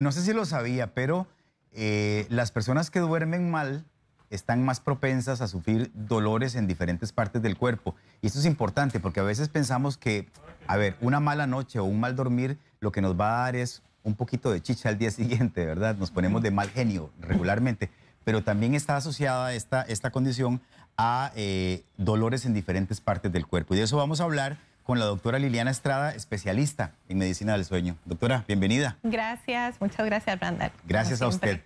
No sé si lo sabía, pero eh, las personas que duermen mal están más propensas a sufrir dolores en diferentes partes del cuerpo. Y esto es importante porque a veces pensamos que, a ver, una mala noche o un mal dormir lo que nos va a dar es un poquito de chicha al día siguiente, ¿verdad? Nos ponemos de mal genio regularmente, pero también está asociada esta, esta condición a eh, dolores en diferentes partes del cuerpo. Y de eso vamos a hablar con la doctora Liliana Estrada, especialista en medicina del sueño. Doctora, bienvenida. Gracias, muchas gracias, Brandal. Gracias a usted.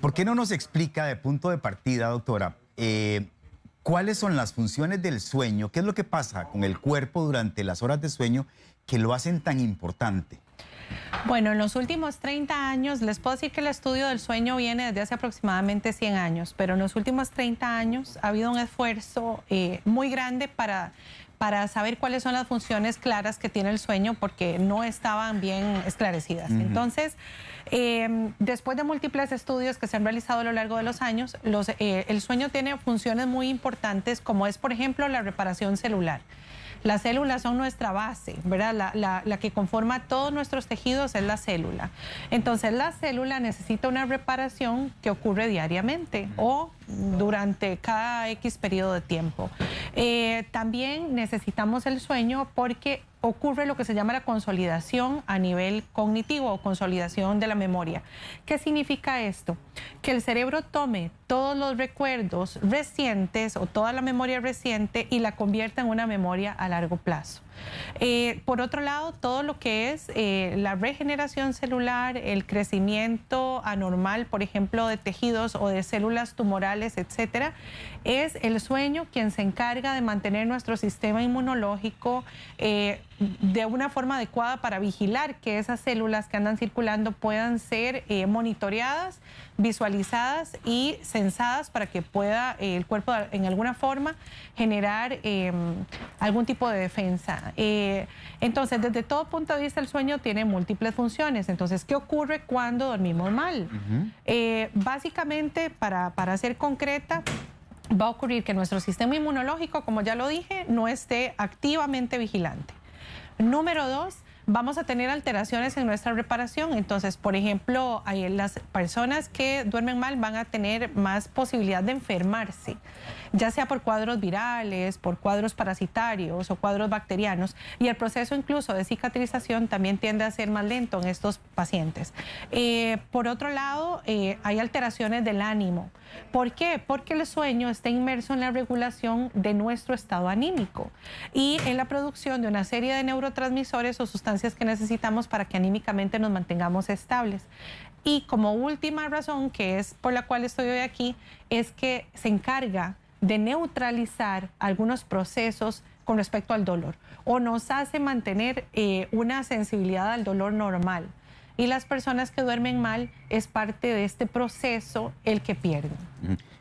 ¿Por qué no nos explica de punto de partida, doctora, eh, cuáles son las funciones del sueño? ¿Qué es lo que pasa con el cuerpo durante las horas de sueño que lo hacen tan importante? Bueno, en los últimos 30 años, les puedo decir que el estudio del sueño viene desde hace aproximadamente 100 años, pero en los últimos 30 años ha habido un esfuerzo eh, muy grande para para saber cuáles son las funciones claras que tiene el sueño porque no estaban bien esclarecidas. Entonces, em, después de múltiples estudios que se han realizado a lo largo de los años, eh, el sueño tiene funciones muy importantes como es, por ejemplo, la reparación celular. Las células son nuestra base, ¿verdad? La, que conforma todos nuestros tejidos es la célula. Entonces la célula necesita una reparación que ocurre diariamente o durante cada X periodo de tiempo. Eh, también necesitamos el sueño porque ocurre lo que se llama la consolidación a nivel cognitivo o consolidación de la memoria. ¿Qué significa esto? Que el cerebro tome todos los recuerdos recientes o toda la memoria reciente y la convierta en una memoria a largo plazo. Eh, por otro lado, todo lo que es eh, la regeneración celular, el crecimiento anormal, por ejemplo, de tejidos o de células tumorales, etcétera, es el sueño quien se encarga de mantener nuestro sistema inmunológico eh, de una forma adecuada para vigilar que esas células que andan circulando puedan ser monitoreadas visualizadas y sensadas para que pueda eh, el cuerpo en alguna forma generar em, algún tipo de defensa. Eh, entonces, desde todo punto de vista, el sueño tiene múltiples funciones. Entonces, ¿qué ocurre cuando dormimos mal? Eh, básicamente, para, para ser concreta, va a ocurrir que nuestro sistema inmunológico, como ya lo dije, no esté activamente vigilante. Número dos, vamos a tener alteraciones en nuestra reparación. Entonces, por ejemplo, las personas que duermen mal van a tener más posibilidad de enfermarse ya sea por cuadros virales, por cuadros parasitarios o cuadros bacterianos, y el proceso incluso de cicatrización también tiende a ser más lento en estos pacientes. Eh, por otro lado, eh, hay alteraciones del ánimo. ¿Por qué? Porque el sueño está inmerso en la regulación de nuestro estado anímico y en la producción de una serie de neurotransmisores o sustancias que necesitamos para que anímicamente nos mantengamos estables. Y como última razón, que es por la cual estoy hoy aquí, es que se encarga de neutralizar algunos procesos con respecto al dolor o nos hace mantener eh, una sensibilidad al dolor normal. Y las personas que duermen mal es parte de este proceso el que pierden.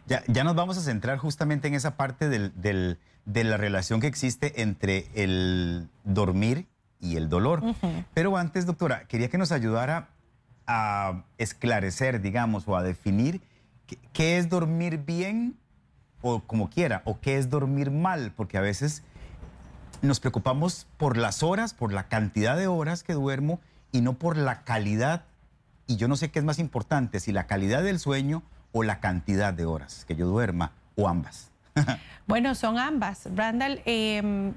Ya, ya nos vamos a centrar justamente en esa parte de la relación que existe entre el dormir y el dolor. Pero antes, doctora, quería que nos ayudara a esclarecer, digamos, o a definir qué es dormir bien o como quiera, o qué es dormir mal, porque a veces nos preocupamos por las horas, por la cantidad de horas que duermo y no por la calidad. Y yo no sé qué es más importante, si la calidad del sueño o la cantidad de horas que yo duerma, o ambas. bueno, son ambas. Randall, em,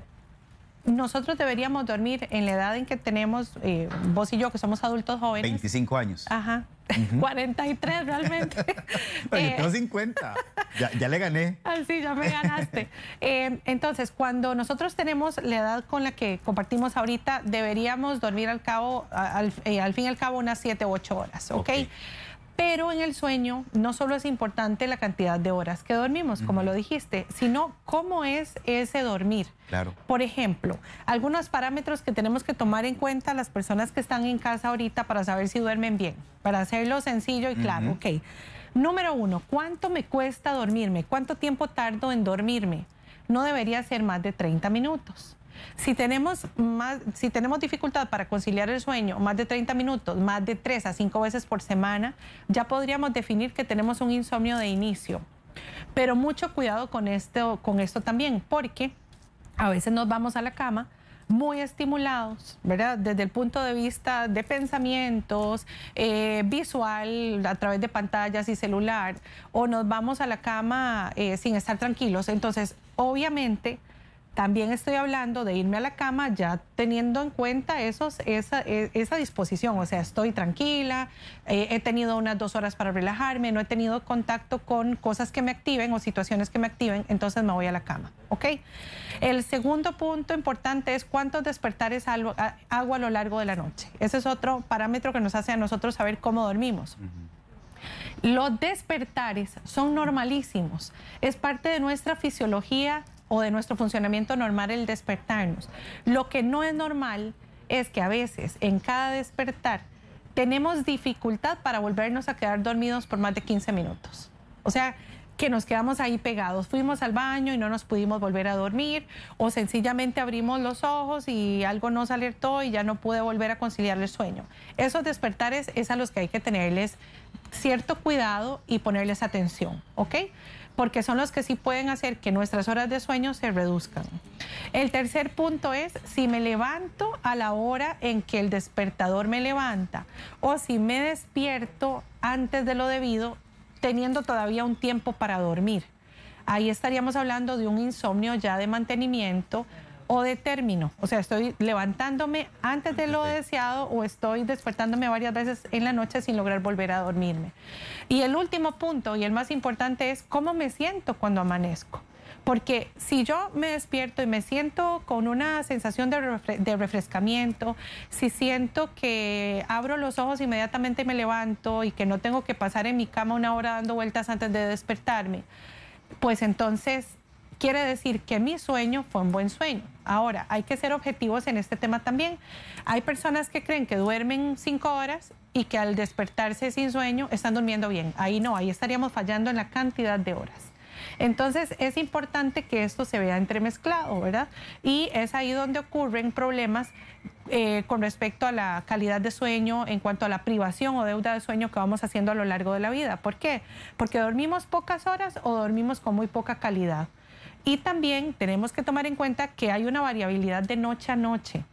nosotros deberíamos dormir en la edad en que tenemos, eh, vos y yo, que somos adultos jóvenes. 25 años. Ajá. 43 realmente. Pero eh, 50. Ya, le gané. Ah, sí, ya me ganaste. Eh, entonces, cuando nosotros tenemos la edad con la que compartimos ahorita, deberíamos dormir al cabo, eh, al, fin y al cabo, unas 7 u 8 horas, ¿ok? Pero en el sueño no solo es importante la cantidad de horas que dormimos, como lo dijiste, sino cómo es ese dormir. Claro. Por ejemplo, algunos parámetros que tenemos que tomar en cuenta las personas que están en casa ahorita para saber si duermen bien, para hacerlo sencillo y claro, Número uno, ¿cuánto me cuesta dormirme? ¿Cuánto tiempo tardo en dormirme? No debería ser más de 30 minutos. Si tenemos, más, si dificultad para conciliar el sueño más de 30 minutos, más de 3 a 5 veces por semana, ya podríamos definir que tenemos un insomnio de inicio. Pero mucho cuidado con esto, también, porque a veces nos vamos a la cama muy estimulados, ¿verdad? Desde el punto de vista de pensamientos, eh, visual, a través de pantallas y celular, o nos vamos a la cama eh, sin estar tranquilos. Entonces, obviamente, también estoy hablando de irme a la cama ya teniendo en cuenta esos, esa, e, disposición, o sea, estoy tranquila, eh, he tenido unas dos horas para relajarme, no he tenido contacto con cosas que me activen o situaciones que me activen, entonces me voy a la cama, El segundo punto importante es cuántos despertares hago a lo largo de la noche. Ese es otro parámetro que nos hace a nosotros saber cómo dormimos. Los despertares son normalísimos, es parte de nuestra fisiología o de nuestro funcionamiento normal el despertarnos. Lo que no es normal es que a veces en cada despertar tenemos dificultad para volvernos a quedar dormidos por más de 15 minutos. O sea, que nos quedamos ahí pegados. Fuimos al baño y no nos pudimos volver a dormir o sencillamente abrimos los ojos y algo nos alertó y ya no pude volver a conciliar el sueño. Esos despertares es a los que hay que tenerles cierto cuidado y ponerles atención, ¿ok? porque son los que sí pueden hacer que nuestras horas de sueño se reduzcan. El tercer punto es si me levanto a la hora en que el despertador me levanta o si me despierto antes de lo debido teniendo todavía un tiempo para dormir. Ahí estaríamos hablando de un insomnio ya de mantenimiento o de término. O sea, estoy levantándome antes de lo deseado o estoy despertándome varias veces en la noche sin lograr volver a dormirme. Y el último punto y el más importante es cómo me siento cuando amanezco. Porque si yo me despierto y me siento con una sensación de, refrescamiento, si siento que abro los ojos inmediatamente me levanto y que no tengo que pasar en mi cama una hora dando vueltas antes de despertarme, pues entonces quiere decir que mi sueño fue un buen sueño. Ahora, hay que ser objetivos en este tema también. Hay personas que creen que duermen cinco horas y que al despertarse sin sueño están durmiendo bien. Ahí no, ahí estaríamos fallando en la cantidad de horas. Entonces es importante que esto se vea entremezclado, ¿verdad? Y es ahí donde ocurren problemas eh, con respecto a la calidad de sueño, en cuanto a la privación o deuda de sueño que vamos haciendo a lo largo de la vida. ¿Por qué? Porque dormimos pocas horas o dormimos con muy poca calidad. Y también tenemos que tomar en cuenta que hay una variabilidad de noche a noche.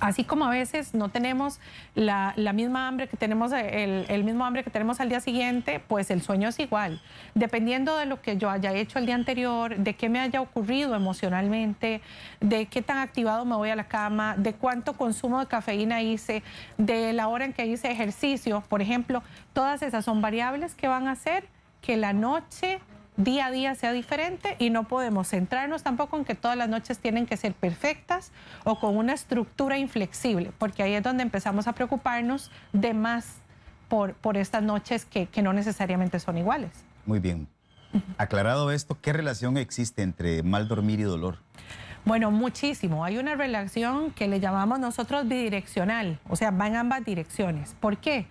Así como a veces no tenemos la, misma hambre que tenemos, eh, el, el, mismo hambre que tenemos al día siguiente, pues el sueño es igual. Dependiendo de lo que yo haya hecho el día anterior, de qué me haya ocurrido emocionalmente, de qué tan activado me voy a la cama, de cuánto consumo de cafeína hice, de la hora en que hice ejercicio, por ejemplo, todas esas son variables que van a hacer que la noche día a día sea diferente y no podemos centrarnos tampoco en que todas las noches tienen que ser perfectas o con una estructura inflexible, porque ahí es donde empezamos a preocuparnos de más por, por estas noches que, que no necesariamente son iguales. Muy bien. Aclarado esto, ¿qué relación existe entre mal dormir y dolor? Bueno, muchísimo. Hay una relación que le llamamos nosotros bidireccional, o sea, van ambas direcciones. ¿Por qué?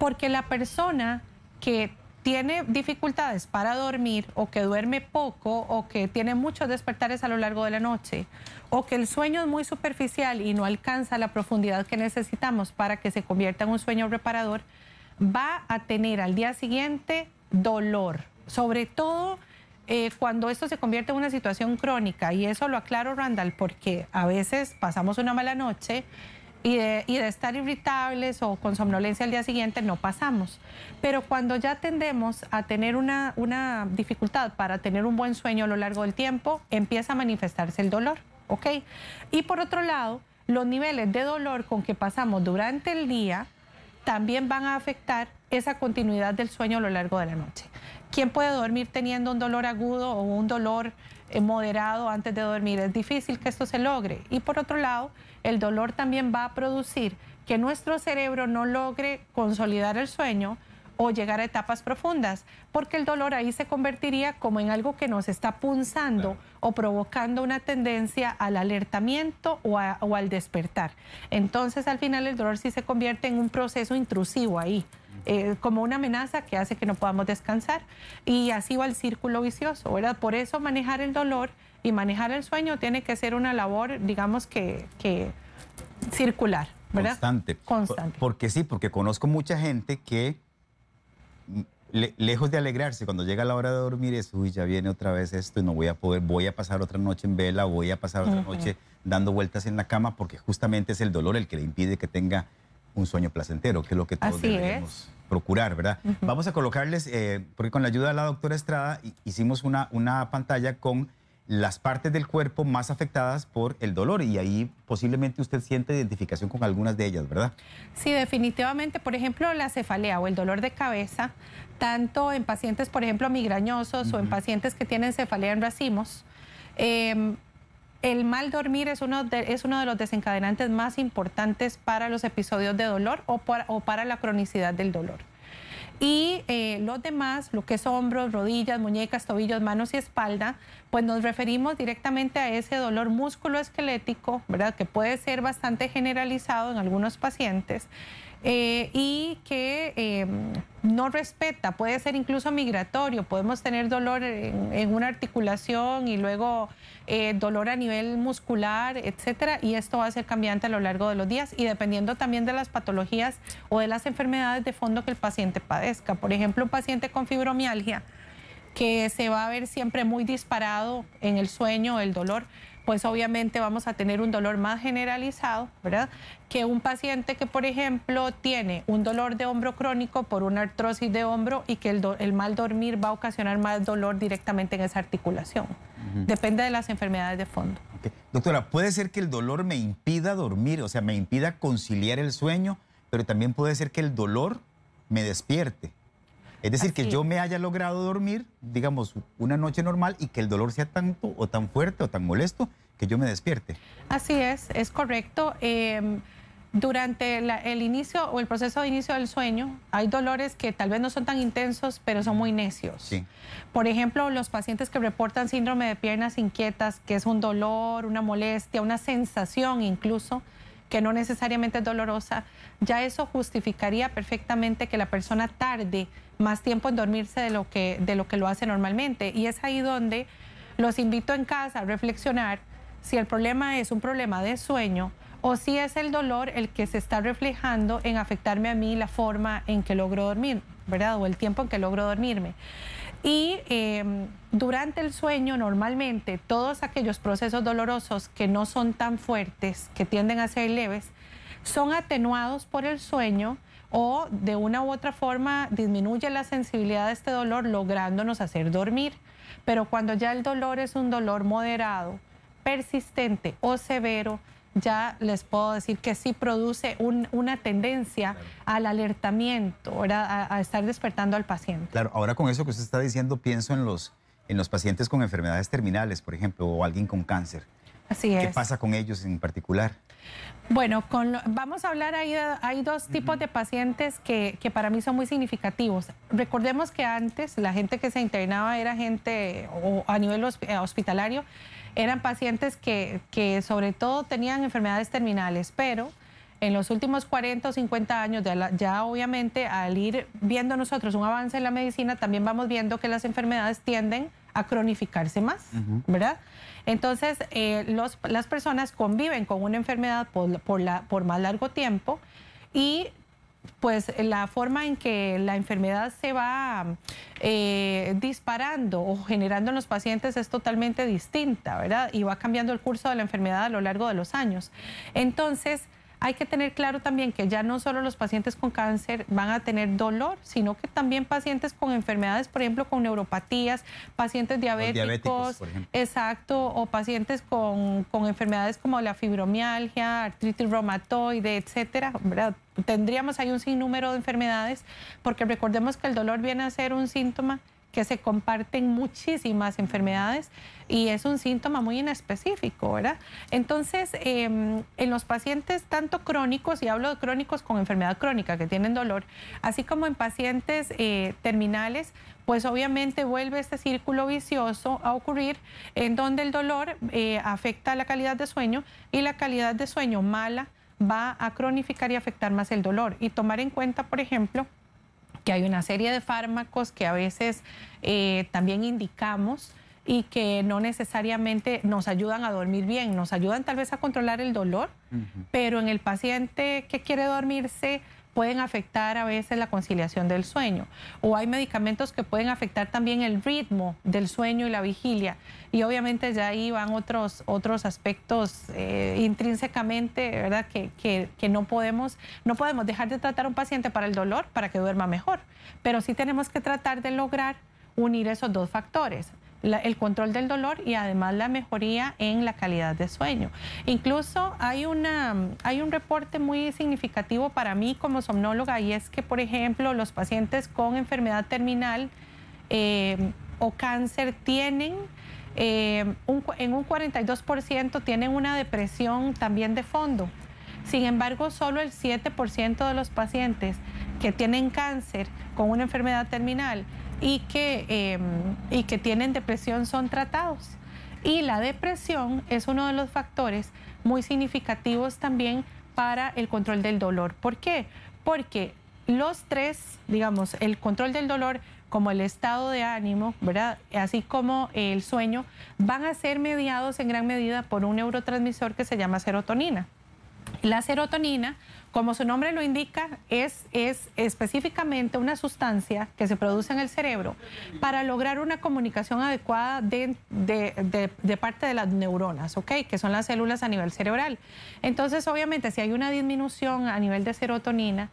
Porque la persona que tiene dificultades para dormir o que duerme poco o que tiene muchos despertares a lo largo de la noche o que el sueño es muy superficial y no alcanza la profundidad que necesitamos para que se convierta en un sueño reparador, va a tener al día siguiente dolor, sobre todo eh, cuando esto se convierte en una situación crónica. Y eso lo aclaro, Randall, porque a veces pasamos una mala noche y de, estar irritables o con somnolencia al día siguiente no pasamos. Pero cuando ya tendemos a tener una, dificultad para tener un buen sueño a lo largo del tiempo, empieza a manifestarse el dolor. okay Y por otro lado, los niveles de dolor con que pasamos durante el día también van a afectar esa continuidad del sueño a lo largo de la noche. ¿Quién puede dormir teniendo un dolor agudo o un dolor eh, moderado antes de dormir? Es difícil que esto se logre. Y por otro lado, el dolor también va a producir que nuestro cerebro no logre consolidar el sueño o llegar a etapas profundas, porque el dolor ahí se convertiría como en algo que nos está punzando o provocando una tendencia al alertamiento o, al despertar. Entonces al final el dolor sí se convierte en un proceso intrusivo ahí, eh, como una amenaza que hace que no podamos descansar. Y así va el círculo vicioso, ¿verdad? Por eso manejar el dolor y manejar el sueño tiene que ser una labor, digamos que, circular, ¿verdad? Constante. Constante. porque sí, porque conozco mucha gente que lejos de alegrarse, cuando llega la hora de dormir es, uy, ya viene otra vez esto y no voy a poder, voy a pasar otra noche en vela, voy a pasar otra noche dando vueltas en la cama, porque justamente es el dolor el que le impide que tenga un sueño placentero, que es lo que todos debemos procurar, ¿verdad? Vamos a colocarles, eh, porque con la ayuda de la doctora Estrada hicimos una, una pantalla con las partes del cuerpo más afectadas por el dolor y ahí posiblemente usted siente identificación con algunas de ellas, ¿verdad? Sí, definitivamente, por ejemplo, la cefalea o el dolor de cabeza, tanto en pacientes, por ejemplo, migrañosos o en pacientes que tienen cefalea en racimos. Em, el mal dormir es uno, de, es uno de los desencadenantes más importantes para los episodios de dolor o para, o para la cronicidad del dolor. Y eh, los demás, lo que es hombros, rodillas, muñecas, tobillos, manos y espalda, pues nos referimos directamente a ese dolor músculo esquelético, ¿verdad? Que puede ser bastante generalizado en algunos pacientes eh, y que em, no respeta, puede ser incluso migratorio, podemos tener dolor en, una articulación y luego eh, dolor a nivel muscular, etcétera, y esto va a ser cambiante a lo largo de los días y dependiendo también de las patologías o de las enfermedades de fondo que el paciente padezca. Por ejemplo, un paciente con fibromialgia que se va a ver siempre muy disparado en el sueño, el dolor, pues obviamente vamos a tener un dolor más generalizado, ¿verdad? Que un paciente que, por ejemplo, tiene un dolor de hombro crónico por una artrosis de hombro y que el, mal dormir va a ocasionar más dolor directamente en esa articulación. Depende de las enfermedades de fondo. Doctora, ¿puede ser que el dolor me impida dormir, o sea, me impida conciliar el sueño, pero también puede ser que el dolor me despierte? Es decir, que yo me haya logrado dormir, digamos, una noche normal y que el dolor sea tanto o tan fuerte o tan molesto que yo me despierte. Así es, es correcto. Em, durante el inicio o el proceso de inicio del sueño, hay dolores que tal vez no son tan intensos, pero son muy necios. Por ejemplo, los pacientes que reportan síndrome de piernas inquietas, que es un dolor, una molestia, una sensación incluso que no necesariamente es dolorosa, ya eso justificaría perfectamente que la persona tarde más tiempo en dormirse de lo que, de lo, que lo hace normalmente. Y es ahí donde los invito en casa a reflexionar si el problema es un problema de sueño o si es el dolor el que se está reflejando en afectarme a mí la forma en que logro dormir, ¿verdad? O el tiempo en que logro dormirme. Y em, durante el sueño, normalmente, todos aquellos procesos dolorosos que no son tan fuertes, que tienden a ser leves, son atenuados por el sueño o de una u otra forma disminuye la sensibilidad de este dolor lográndonos hacer dormir. Pero cuando ya el dolor es un dolor moderado, persistente o severo, ya les puedo decir que sí produce una tendencia al alertamiento, a, a, estar despertando al paciente. Claro, ahora con eso que usted está diciendo, pienso en los, en los pacientes con enfermedades terminales, por ejemplo, o alguien con cáncer. Así es. ¿Qué pasa con ellos en particular? Bueno, con vamos a hablar, hay, hay dos tipos de pacientes que, que, para mí son muy significativos. Recordemos que antes la gente que se internaba era gente a nivel eh, hospitalario, eran pacientes que, sobre todo tenían enfermedades terminales, pero en los últimos 40 o 50 años, ya, obviamente al ir viendo nosotros un avance en la medicina, también vamos viendo que las enfermedades tienden a cronificarse más, ¿verdad? Entonces, eh, las personas conviven con una enfermedad por, por más largo tiempo y pues la forma en que la enfermedad se va eh, disparando o generando en los pacientes es totalmente distinta, ¿verdad? Y va cambiando el curso de la enfermedad a lo largo de los años. Entonces, hay que tener claro también que ya no solo los pacientes con cáncer van a tener dolor, sino que también pacientes con enfermedades, por ejemplo, con neuropatías, pacientes diabéticos, exacto, o pacientes con, con enfermedades como la fibromialgia, artritis reumatoide, etcétera, Tendríamos ahí un sinnúmero de enfermedades, porque recordemos que el dolor viene a ser un síntoma que se comparten muchísimas enfermedades y es un síntoma muy inespecífico, ¿verdad? Entonces, em, en los pacientes tanto crónicos, y hablo de crónicos con enfermedad crónica, que tienen dolor, así como en pacientes eh, terminales, pues obviamente vuelve este círculo vicioso a ocurrir en donde el dolor eh, afecta la calidad de sueño y la calidad de sueño mala va a cronificar y afectar más el dolor. Y tomar en cuenta, por ejemplo, que hay una serie de fármacos que a veces eh, también indicamos y que no necesariamente nos ayudan a dormir bien, nos ayudan tal vez a controlar el dolor, pero en el paciente que quiere dormirse pueden afectar a veces la conciliación del sueño. O hay medicamentos que pueden afectar también el ritmo del sueño y la vigilia. Y obviamente ya ahí van otros, otros aspectos eh, intrínsecamente, ¿verdad? Que, no, podemos, no podemos dejar de tratar a un paciente para el dolor para que duerma mejor. Pero sí tenemos que tratar de lograr unir esos dos factores, el control del dolor y además la mejoría en la calidad de sueño. Incluso hay, una, hay un reporte muy significativo para mí como somnóloga y es que, por ejemplo, los pacientes con enfermedad terminal eh, o cáncer tienen... Eh, en un 42% tienen una depresión también de fondo. Sin embargo, solo el 7% de los pacientes que tienen cáncer con una enfermedad terminal y que, em, y que tienen depresión son tratados. Y la depresión es uno de los factores muy significativos también para el control del dolor. ¿Por qué? Porque los tres, digamos, el control del dolor como el estado de ánimo, ¿verdad? Así como el sueño, van a ser mediados en gran medida por un neurotransmisor que se llama serotonina. La serotonina como su nombre lo indica, es, específicamente una sustancia que se produce en el cerebro para lograr una comunicación adecuada de, parte de las neuronas, Que son las células a nivel cerebral. Entonces, obviamente, si hay una disminución a nivel de serotonina,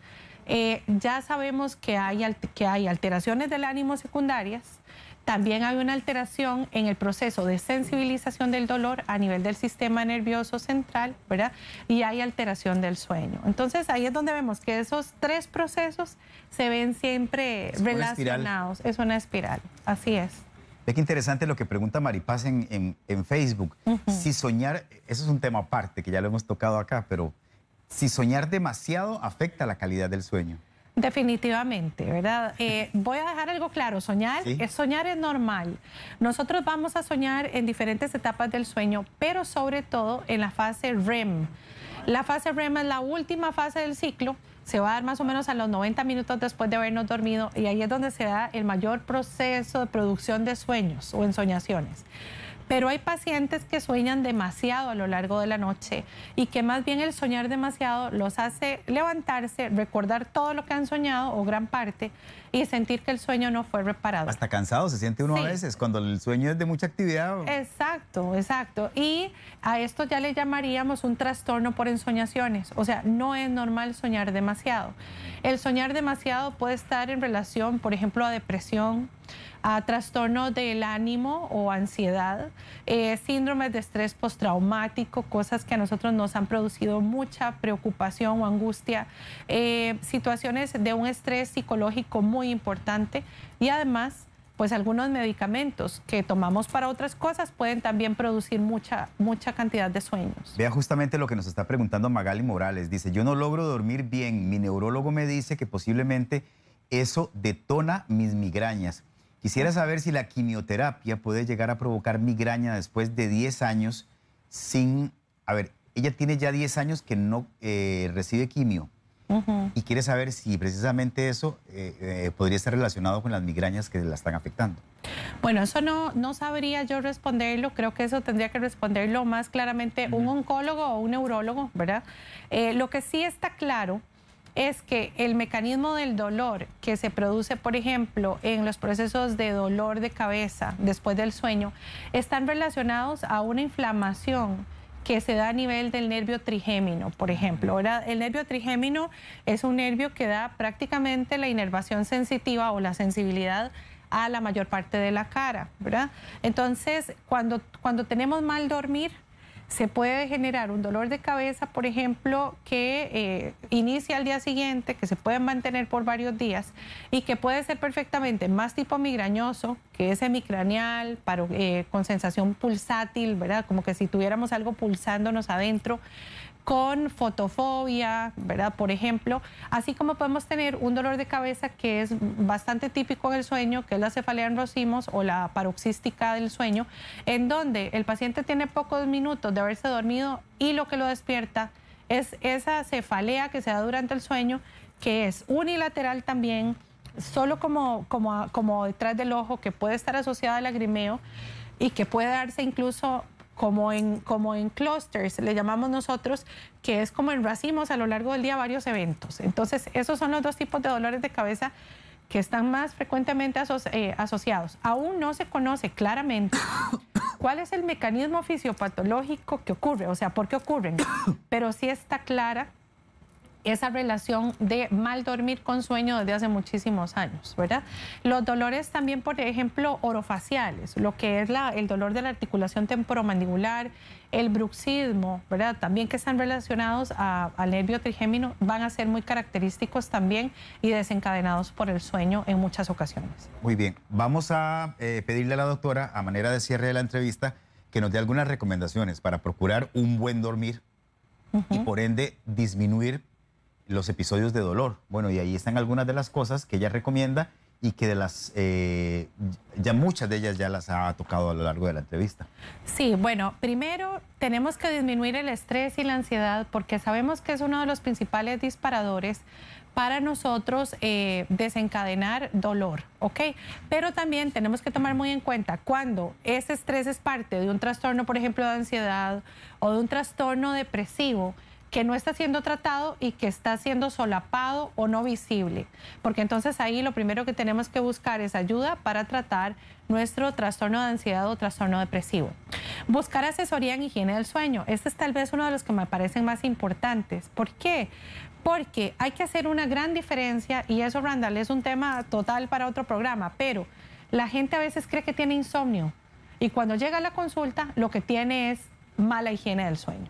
eh, ya sabemos que hay, que hay alteraciones del ánimo secundarias también hay una alteración en el proceso de sensibilización del dolor a nivel del sistema nervioso central, ¿verdad? Y hay alteración del sueño. Entonces ahí es donde vemos que esos tres procesos se ven siempre relacionados. es una espiral, así es. Ve que interesante lo que pregunta Maripaz en, en, Facebook. Si soñar, eso es un tema aparte que ya lo hemos tocado acá, pero si soñar demasiado afecta la calidad del sueño. Definitivamente, ¿verdad? Eh, voy a dejar algo claro, soñar, es, soñar es normal. Nosotros vamos a soñar en diferentes etapas del sueño, pero sobre todo en la fase REM. La fase REM es la última fase del ciclo, se va a dar más o menos a los 90 minutos después de habernos dormido y ahí es donde se da el mayor proceso de producción de sueños o ensoñaciones. Pero hay pacientes que sueñan demasiado a lo largo de la noche y que más bien el soñar demasiado los hace levantarse, recordar todo lo que han soñado o gran parte y sentir que el sueño no fue reparado. Hasta cansado se siente uno a veces cuando el sueño es de mucha actividad. Exacto, exacto. Y a esto ya le llamaríamos un trastorno por ensoñaciones. O sea, no es normal soñar demasiado. El soñar demasiado puede estar en relación, por ejemplo, a depresión, a trastornos del ánimo o ansiedad, eh, síndromes de estrés postraumático, cosas que a nosotros nos han producido mucha preocupación o angustia, eh, situaciones de un estrés psicológico muy importante y además pues algunos medicamentos que tomamos para otras cosas pueden también producir mucha, mucha cantidad de sueños. Vea justamente lo que nos está preguntando Magali Morales. Dice, yo no logro dormir bien. Mi neurólogo me dice que posiblemente eso detona mis migrañas. Quisiera saber si la quimioterapia puede llegar a provocar migraña después de 10 años sin... A ver, ella tiene ya 10 años que no eh, recibe quimio. Y quiere saber si precisamente eso eh, eh, podría estar relacionado con las migrañas que la están afectando. Bueno, eso no, no sabría yo responderlo. Creo que eso tendría que responderlo más claramente un oncólogo o un neurólogo, ¿verdad? lo que sí está claro es que el mecanismo del dolor que se produce, por ejemplo, en los procesos de dolor de cabeza después del sueño, están relacionados a una inflamación que se da a nivel del nervio trigémino, por ejemplo. Ahora, el nervio trigémino es un nervio que da prácticamente la inervación sensitiva o la sensibilidad a la mayor parte de la cara, Entonces, cuando, cuando tenemos mal dormir, se puede generar un dolor de cabeza, por ejemplo, que eh, inicia al día siguiente, que se puede mantener por varios días y que puede ser perfectamente más tipo migrañoso, que es hemicraneal, para, eh, con sensación pulsátil, ¿verdad? Como que si tuviéramos algo pulsándonos adentro con fotofobia, ¿verdad? Por ejemplo, así como podemos tener un dolor de cabeza que es bastante típico en el sueño, que es la cefalea en racimos o la paroxística del sueño, en donde el paciente tiene pocos minutos de haberse dormido y lo que lo despierta es esa cefalea que se da durante el sueño, que es unilateral también, solo como, como, como detrás del ojo, que puede estar asociada al lagrimeo y que puede darse incluso como en, como en clusters, le llamamos nosotros, que es como en racimos a lo largo del día varios eventos. Entonces, esos son los dos tipos de dolores de cabeza que están más frecuentemente eh, asociados. Aún no se conoce claramente cuál es el mecanismo fisiopatológico que ocurre, o sea, por qué ocurren, pero sí está clara esa relación de mal dormir con sueño desde hace muchísimos años, ¿verdad? Los dolores también, por ejemplo, orofaciales, lo que es el dolor de la articulación temporomandibular, el bruxismo, ¿verdad? También que están relacionados al nervio trigémino, van a ser muy característicos también y desencadenados por el sueño en muchas ocasiones. Muy bien, vamos a eh, pedirle a la doctora, a manera de cierre de la entrevista, que nos dé algunas recomendaciones para procurar un buen dormir y por ende disminuir los episodios de dolor. Bueno, y ahí están algunas de las cosas que ella recomienda y que de las eh, ya muchas de ellas ya las ha tocado a lo largo de la entrevista. Sí, bueno, primero tenemos que disminuir el estrés y la ansiedad porque sabemos que es uno de los principales disparadores para nosotros eh, desencadenar dolor, ¿ok? Pero también tenemos que tomar muy en cuenta cuando ese estrés es parte de un trastorno, por ejemplo, de ansiedad o de un trastorno depresivo que no está siendo tratado y que está siendo solapado o no visible. Porque entonces ahí lo primero que tenemos que buscar es ayuda para tratar nuestro trastorno de ansiedad o trastorno depresivo. Buscar asesoría en higiene del sueño. Este es tal vez uno de los que me parecen más importantes. ¿Por qué? Porque hay que hacer una gran diferencia y eso, Randall, es un tema total para otro programa, pero la gente a veces cree que tiene insomnio y cuando llega a la consulta lo que tiene es mala higiene del sueño.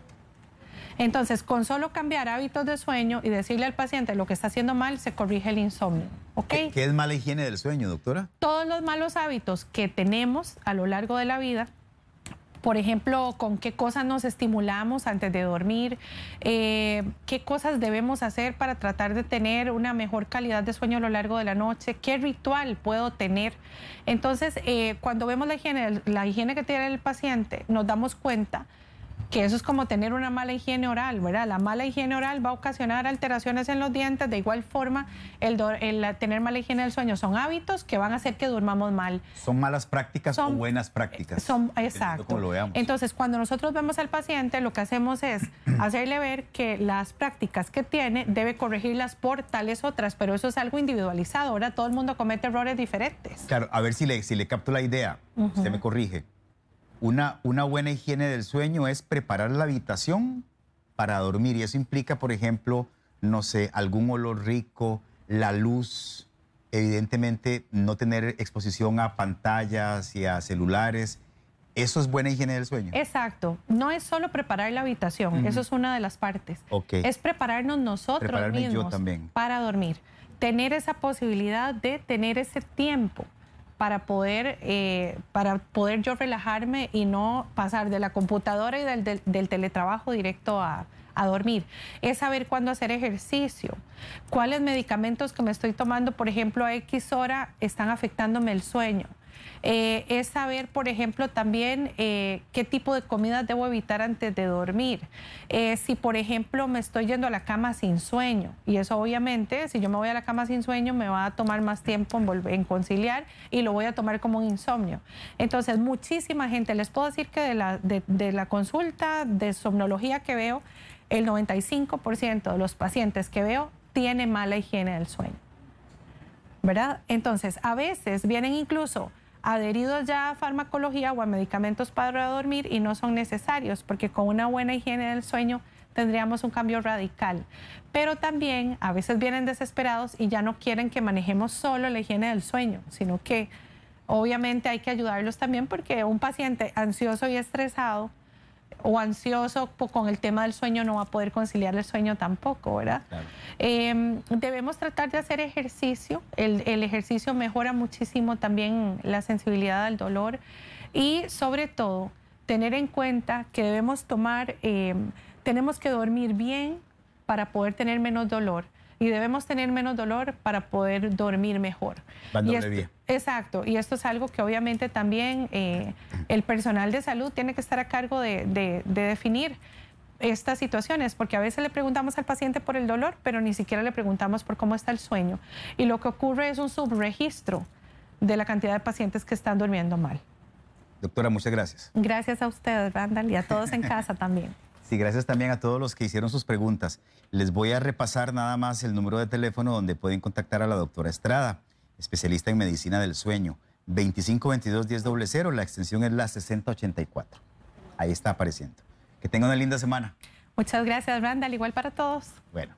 Entonces, con solo cambiar hábitos de sueño y decirle al paciente lo que está haciendo mal, se corrige el insomnio. ¿Qué, es mala higiene del sueño, doctora? Todos los malos hábitos que tenemos a lo largo de la vida, por ejemplo, con qué cosas nos estimulamos antes de dormir, eh, qué cosas debemos hacer para tratar de tener una mejor calidad de sueño a lo largo de la noche, qué ritual puedo tener. Entonces, eh, cuando vemos la higiene, la higiene que tiene el paciente, nos damos cuenta que eso es como tener una mala higiene oral, ¿verdad? La mala higiene oral va a ocasionar alteraciones en los dientes, de igual forma el, tener mala higiene del sueño son hábitos que van a hacer que durmamos mal. Son malas prácticas o buenas prácticas. Eh, son, exacto. Entonces, cuando nosotros vemos al paciente, lo que hacemos es hacerle ver que las prácticas que tiene debe corregirlas por tales otras, pero eso es algo individualizado, ahora todo el mundo comete errores diferentes. Claro, a ver si le, capto la idea, Se me corrige. Una, buena higiene del sueño es preparar la habitación para dormir y eso implica, por ejemplo, no sé, algún olor rico, la luz, evidentemente no tener exposición a pantallas y a celulares. Eso es buena higiene del sueño. Exacto. No es solo preparar la habitación, eso es una de las partes. Es prepararnos nosotros mismos para dormir. Tener esa posibilidad de tener ese tiempo para poder, eh, para poder yo relajarme y no pasar de la computadora y del, teletrabajo directo a, a dormir. Es saber cuándo hacer ejercicio, cuáles medicamentos que me estoy tomando, por ejemplo, a X hora, están afectándome el sueño. Eh, es saber, por ejemplo, también eh, qué tipo de comidas debo evitar antes de dormir. Eh, si, por ejemplo, me estoy yendo a la cama sin sueño, y eso obviamente, si yo me voy a la cama sin sueño, me va a tomar más tiempo en, conciliar y lo voy a tomar como un insomnio. Entonces, muchísima gente, les puedo decir que de la, de la consulta de somnología que veo, el 95% de los pacientes que veo tiene mala higiene del sueño. ¿Verdad? Entonces, a veces vienen incluso adheridos ya a farmacología o a medicamentos para dormir y no son necesarios, porque con una buena higiene del sueño tendríamos un cambio radical. Pero también a veces vienen desesperados y ya no quieren que manejemos solo la higiene del sueño, sino que obviamente hay que ayudarlos también porque un paciente ansioso y estresado o ansioso con el tema del sueño no va a poder conciliar el sueño tampoco, ¿verdad? Em, debemos tratar de hacer ejercicio. El, ejercicio mejora muchísimo también la sensibilidad al dolor y sobre todo tener en cuenta que debemos tomar, em, tenemos que dormir bien para poder tener menos dolor y debemos tener menos dolor para poder dormir mejor. Y esto, Exacto, y esto es algo que obviamente también eh, el personal de salud tiene que estar a cargo de, de definir estas situaciones, porque a veces le preguntamos al paciente por el dolor, pero ni siquiera le preguntamos por cómo está el sueño. Y lo que ocurre es un subregistro de la cantidad de pacientes que están durmiendo mal. Doctora, muchas gracias. Gracias a ustedes, Randall, y a todos en casa también. Y gracias también a todos los que hicieron sus preguntas. Les voy a repasar nada más el número de teléfono donde pueden contactar a la doctora Estrada, especialista en medicina del sueño. 2522 100 la extensión es la 6084. Ahí está apareciendo. Que tengan una linda semana. Muchas gracias, Branda, igual para todos. Bueno.